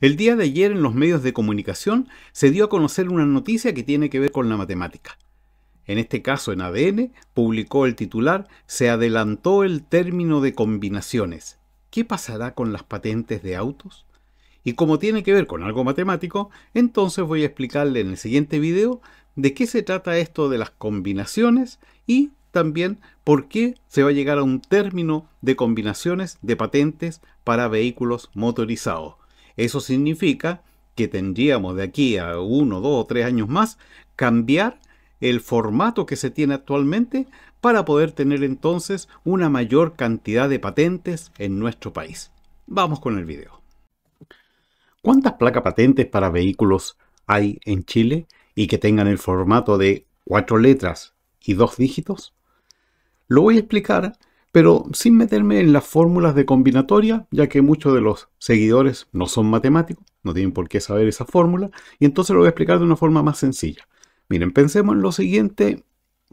El día de ayer en los medios de comunicación se dio a conocer una noticia que tiene que ver con la matemática. En este caso en ADN publicó el titular Se adelantó el término de combinaciones. ¿Qué pasará con las patentes de autos? Y como tiene que ver con algo matemático, entonces voy a explicarle en el siguiente video de qué se trata esto de las combinaciones y también por qué se va a llegar a un término de combinaciones de patentes para vehículos motorizados. Eso significa que tendríamos de aquí a uno, dos o tres años más cambiar el formato que se tiene actualmente para poder tener entonces una mayor cantidad de patentes en nuestro país. Vamos con el video. ¿Cuántas placas patentes para vehículos hay en Chile y que tengan el formato de cuatro letras y dos dígitos? Lo voy a explicar pero sin meterme en las fórmulas de combinatoria, ya que muchos de los seguidores no son matemáticos, no tienen por qué saber esa fórmula, y entonces lo voy a explicar de una forma más sencilla. Miren, pensemos en lo siguiente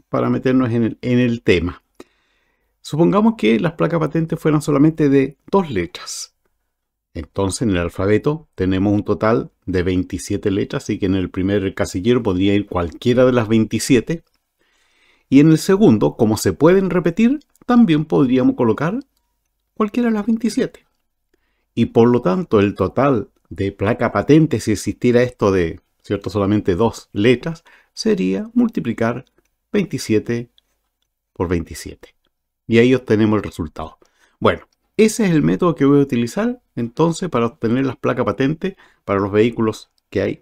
para meternos en el, tema. Supongamos que las placas patentes fueran solamente de dos letras. Entonces en el alfabeto tenemos un total de 27 letras, así que en el primer casillero podría ir cualquiera de las 27. Y en el segundo, como se pueden repetir, también podríamos colocar cualquiera de las 27. Y por lo tanto, el total de placa patente, si existiera esto de, ¿cierto?, solamente dos letras, sería multiplicar 27 por 27. Y ahí obtenemos el resultado. Bueno, ese es el método que voy a utilizar entonces para obtener las placas patentes para los vehículos que hay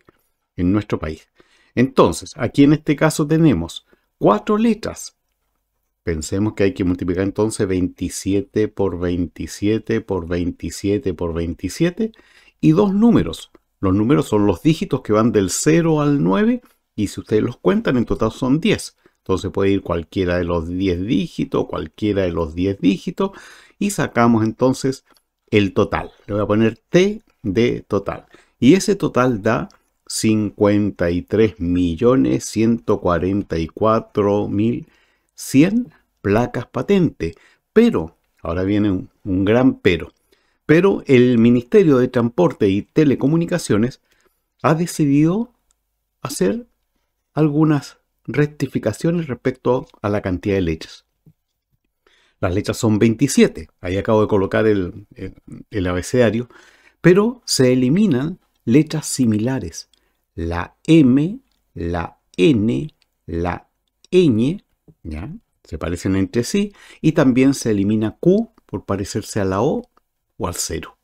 en nuestro país. Entonces, aquí en este caso tenemos cuatro letras Pensemos que hay que multiplicar entonces 27 por 27 por 27 por 27 y dos números. Los números son los dígitos que van del 0 al 9 y si ustedes los cuentan en total son 10. Entonces puede ir cualquiera de los 10 dígitos, cualquiera de los 10 dígitos y sacamos entonces el total. Le voy a poner T de total. Y ese total da 53.144.000 100 placas patente. Pero, ahora viene un, gran pero, pero el Ministerio de Transporte y Telecomunicaciones ha decidido hacer algunas rectificaciones respecto a la cantidad de lechas. Las lechas son 27, ahí acabo de colocar el, abecedario, pero se eliminan lechas similares, la M, la N, la ñ ¿ya? Se parecen entre sí y también se elimina Q por parecerse a la O o al cero.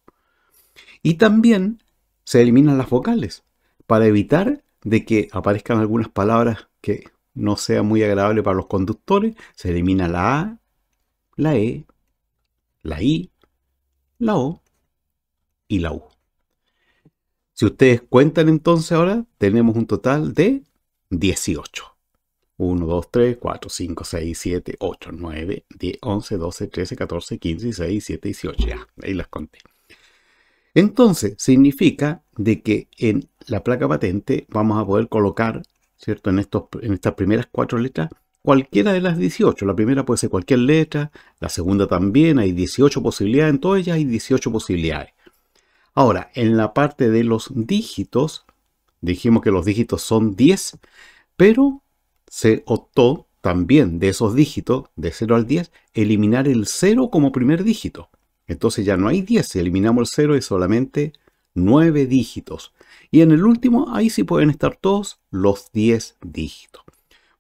Y también se eliminan las vocales para evitar de que aparezcan algunas palabras que no sea muy agradable para los conductores. Se elimina la A, la E, la I, la O y la U. Si ustedes cuentan entonces ahora, tenemos un total de 18. 1, 2, 3, 4, 5, 6, 7, 8, 9, 10, 11, 12, 13, 14, 15, 16, 17, 18. Ya, ahí las conté. Entonces, significa de que en la placa patente vamos a poder colocar, ¿cierto? En, estos, en estas primeras cuatro letras, cualquiera de las 18. La primera puede ser cualquier letra, la segunda también, hay 18 posibilidades, en todas ellas hay 18 posibilidades. Ahora, en la parte de los dígitos, dijimos que los dígitos son 10, pero se optó también de esos dígitos, de 0 al 10, eliminar el 0 como primer dígito. Entonces ya no hay 10, si eliminamos el 0 es solamente 9 dígitos. Y en el último, ahí sí pueden estar todos los 10 dígitos.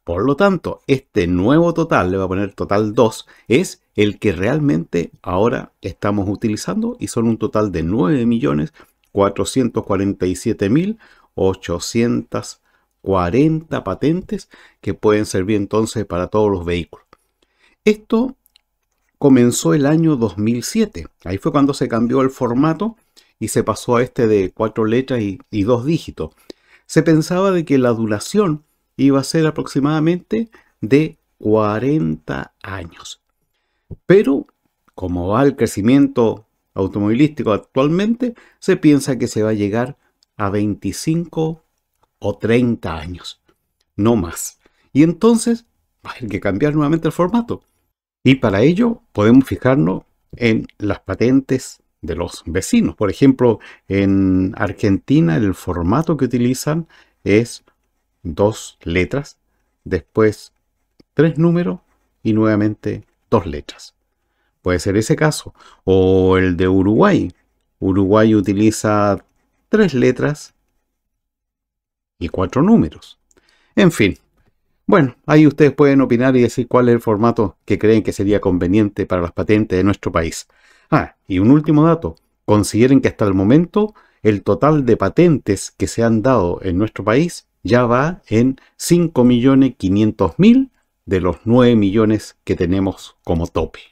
Por lo tanto, este nuevo total, le voy a poner total 2, es el que realmente ahora estamos utilizando y son un total de 9.447.800 40 patentes que pueden servir entonces para todos los vehículos. Esto comenzó el año 2007. Ahí fue cuando se cambió el formato y se pasó a este de cuatro letras y, dos dígitos. Se pensaba de que la duración iba a ser aproximadamente de 40 años. Pero como va el crecimiento automovilístico actualmente, se piensa que se va a llegar a 25 o 30 años, no más. Y entonces hay que cambiar nuevamente el formato. Y para ello podemos fijarnos en las patentes de los vecinos. Por ejemplo, en Argentina el formato que utilizan es dos letras, después tres números y nuevamente dos letras. Puede ser ese caso. O el de Uruguay. Uruguay utiliza tres letras, y cuatro números. En fin, bueno, ahí ustedes pueden opinar y decir cuál es el formato que creen que sería conveniente para las patentes de nuestro país. Ah, y un último dato, consideren que hasta el momento el total de patentes que se han dado en nuestro país ya va en 5.500.000 de los 9 millones que tenemos como tope.